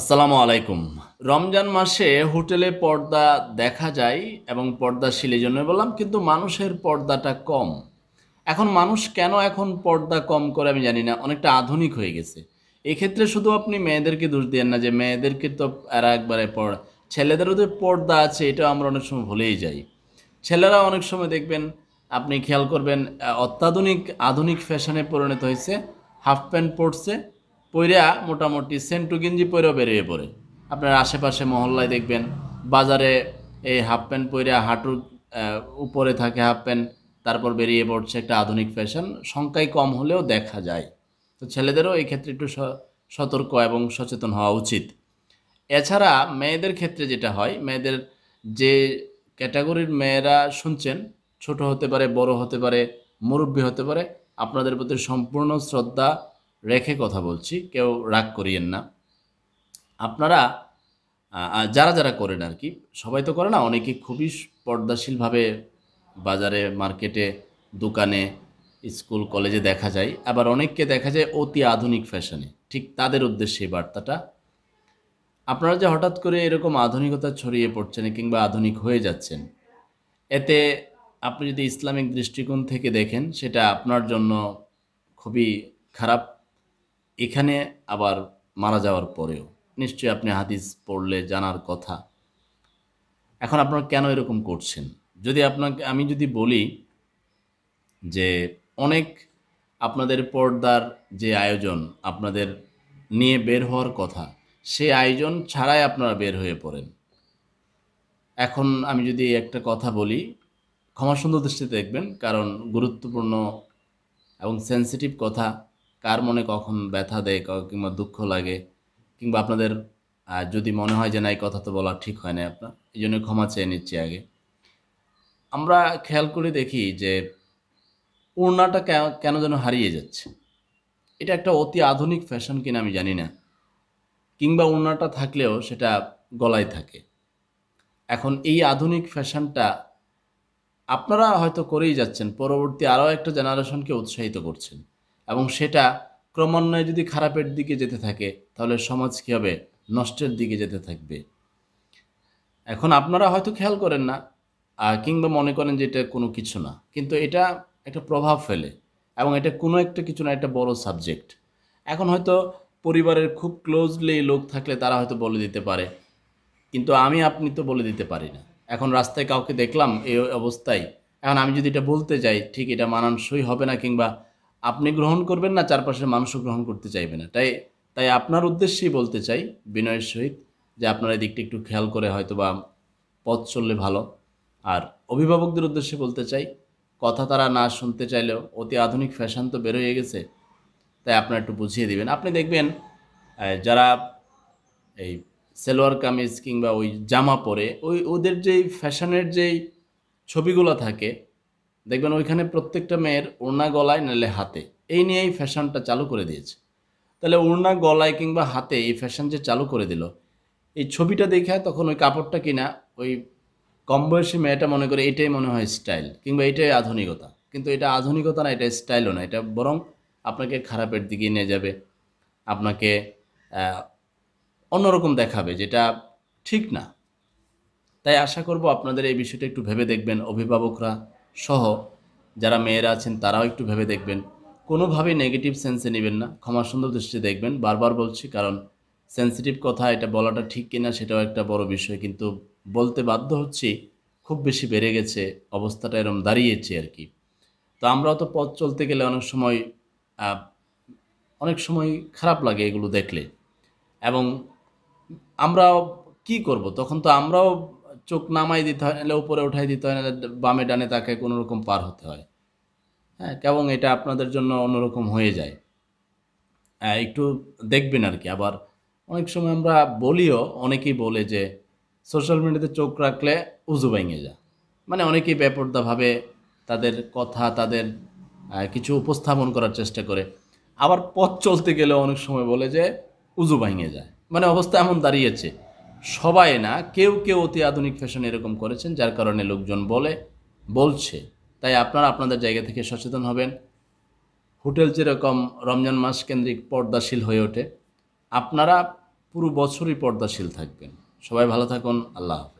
আসসালামু আলাইকুম রমজান মাসে হোটেলে পর্দা দেখা যায় এবং পর্দা এই জন্য বললাম কিন্তু মানুষের পর্দাটা কম এখন মানুষ কেন এখন পর্দা কম করে আমি জানি না অনেকটা আধুনিক হয়ে গেছে এক্ষেত্রে শুধু আপনি মেয়েদেরকে দোষ দিয়েন না যে মেয়েদেরকে তো এরা একবারে পড় ছেলেদেরও যে পর্দা আছে এটা আমরা অনেক সময় ভুলেই যাই ছেলেরা অনেক সময় দেখবেন আপনি খেয়াল করবেন অত্যাধুনিক আধুনিক ফ্যাশনে পরিণত হয়েছে হাফ প্যান্ট পরছে পইরা মোটামুটি সেন্টু গেঞ্জি পইরা বেরিয়ে পড়ে আপনার আশেপাশে মহল্লায় দেখবেন বাজারে এই হাফ প্যান্ট পইরা হাঁটুর উপরে থাকে হাফ প্যান্ট তারপর বেরিয়ে পড়ছে একটা আধুনিক ফ্যাশন সংখ্যায় কম হলেও দেখা যায় তো ছেলেদেরও এই ক্ষেত্রে একটু সতর্ক এবং সচেতন হওয়া উচিত এছাড়া মেয়েদের ক্ষেত্রে যেটা হয় মেয়েদের যে ক্যাটাগরির মেয়েরা শুনছেন ছোট হতে পারে বড় হতে পারে মুরব্বী হতে পারে আপনাদের প্রতি সম্পূর্ণ শ্রদ্ধা রেখে কথা বলছি কেউ রাগ করিয়েন না আপনারা যারা যারা করেন আর কি সবাই তো করে না অনেকে খুবই পর্দাশীলভাবে বাজারে মার্কেটে দোকানে স্কুল কলেজে দেখা যায় আবার অনেককে দেখা যায় অতি আধুনিক ফ্যাশনে ঠিক তাদের উদ্দেশ্যে এই বার্তাটা আপনারা যে হঠাৎ করে এরকম আধুনিকতা ছড়িয়ে পড়ছেন কিংবা আধুনিক হয়ে যাচ্ছেন এতে আপনি যদি ইসলামিক দৃষ্টিকোণ থেকে দেখেন সেটা আপনার জন্য খুবই খারাপ এখানে আবার মারা যাওয়ার পরেও নিশ্চয়ই আপনি হাদিস পড়লে জানার কথা এখন আপনারা কেন এরকম করছেন যদি আপনাকে আমি যদি বলি যে অনেক আপনাদের পর্দার যে আয়োজন আপনাদের নিয়ে বের হওয়ার কথা সে আয়োজন ছাড়াই আপনারা বের হয়ে পড়েন এখন আমি যদি একটা কথা বলি ক্ষমাসুন্দর দৃষ্টিতে দেখবেন কারণ গুরুত্বপূর্ণ এবং সেন্সিটিভ কথা কার মনে কখন ব্যথা দেয় কিংবা দুঃখ লাগে কিংবা আপনাদের যদি মনে হয় যে না এই কথা তো বলা ঠিক হয় না আপনার এই জন্য ক্ষমা চেয়ে নিচ্ছি আগে আমরা খেয়াল করে দেখি যে ওড়নাটা কেন যেন হারিয়ে যাচ্ছে এটা একটা অতি আধুনিক ফ্যাশন কিনা আমি জানি না কিংবা ওড়নাটা থাকলেও সেটা গলায় থাকে এখন এই আধুনিক ফ্যাশনটা আপনারা হয়তো করেই যাচ্ছেন পরবর্তী আরও একটা জেনারেশনকে উৎসাহিত করছেন এবং সেটা ক্রমান্বয়ে যদি খারাপের দিকে যেতে থাকে তাহলে সমাজ কী হবে নষ্টের দিকে যেতে থাকবে এখন আপনারা হয়তো খেয়াল করেন না কিংবা মনে করেন যে এটা কোনো কিছু না কিন্তু এটা একটা প্রভাব ফেলে এবং এটা কোনো একটা কিছু না একটা বড় সাবজেক্ট এখন হয়তো পরিবারের খুব ক্লোজলি লোক থাকলে তারা হয়তো বলে দিতে পারে কিন্তু আমি আপনি তো বলে দিতে পারি না এখন রাস্তায় কাউকে দেখলাম এই অবস্থায় এখন আমি যদি এটা বলতে যাই ঠিক এটা মানানসই হবে না কিংবা আপনি গ্রহণ করবেন না চারপাশের মানুষও গ্রহণ করতে চাইবে না তাই তাই আপনার উদ্দেশ্যেই বলতে চাই বিনয়ের সহিত যে এই এদিকটা একটু খেয়াল করে হয়তো বা পথ চললে ভালো আর অভিভাবকদের উদ্দেশ্যে বলতে চাই কথা তারা না শুনতে চাইলেও অতি আধুনিক ফ্যাশন তো বেরোয় গেছে তাই আপনারা একটু বুঝিয়ে দিবেন আপনি দেখবেন যারা এই সেলোয়ার কামিজ কিংবা ওই জামা পরে ওই ওদের যেই ফ্যাশনের যেই ছবিগুলো থাকে দেখবেন ওইখানে প্রত্যেকটা মেয়ের ওড়না গলায় নালে হাতে এই নিয়ে এই ফ্যাশনটা চালু করে দিয়েছে তাহলে ওড়না গলায় কিংবা হাতে এই ফ্যাশন যে চালু করে দিল এই ছবিটা দেখে তখন ওই কাপড়টা কিনা ওই কম বয়সী মেয়েটা মনে করে এটাই মনে হয় স্টাইল কিংবা এটাই আধুনিকতা কিন্তু এটা আধুনিকতা না এটা স্টাইলও না এটা বরং আপনাকে খারাপের দিকে নিয়ে যাবে আপনাকে অন্যরকম দেখাবে যেটা ঠিক না তাই আশা করব আপনাদের এই বিষয়টা একটু ভেবে দেখবেন অভিভাবকরা সহ যারা মেয়েরা আছেন তারাও একটু ভেবে দেখবেন কোনোভাবেই নেগেটিভ সেন্সে নেবেন না ক্ষমা সুন্দর দেখবেন বারবার বলছি কারণ সেন্সিটিভ কথা এটা বলাটা ঠিক কিনা সেটাও একটা বড় বিষয় কিন্তু বলতে বাধ্য হচ্ছি খুব বেশি বেড়ে গেছে অবস্থাটা এরম দাঁড়িয়েছে আর কি তো আমরাও তো পথ চলতে গেলে অনেক সময় অনেক সময় খারাপ লাগে এগুলো দেখলে এবং আমরা কি করব তখন তো আমরাও চোখ নামাই দিতে হয় নাহলে উপরে উঠাই দিতে হয় নাহলে বামে ডানে তাকে কোনোরকম পার হতে হয় হ্যাঁ কেমন এটা আপনাদের জন্য অন্যরকম হয়ে যায় হ্যাঁ একটু দেখবেন আর কি আবার অনেক সময় আমরা বলিও অনেকেই বলে যে সোশ্যাল মিডিয়াতে চোখ রাখলে উজু ভেঙে যা মানে অনেকেই বেপর্দাভাবে তাদের কথা তাদের কিছু উপস্থাপন করার চেষ্টা করে আবার পথ চলতে গেলে অনেক সময় বলে যে উজু ভেঙে যায় মানে অবস্থা এমন দাঁড়িয়েছে সবাই না কেউ কেউ অতি আধুনিক ফ্যাশন এরকম করেছেন যার কারণে লোকজন বলে বলছে তাই আপনারা আপনাদের জায়গা থেকে সচেতন হবেন হোটেল যেরকম রমজান মাস কেন্দ্রিক পর্দাশীল হয়ে ওঠে আপনারা পুরো বছরই পর্দাশীল থাকবেন সবাই ভালো থাকুন আল্লাহ হাফেজ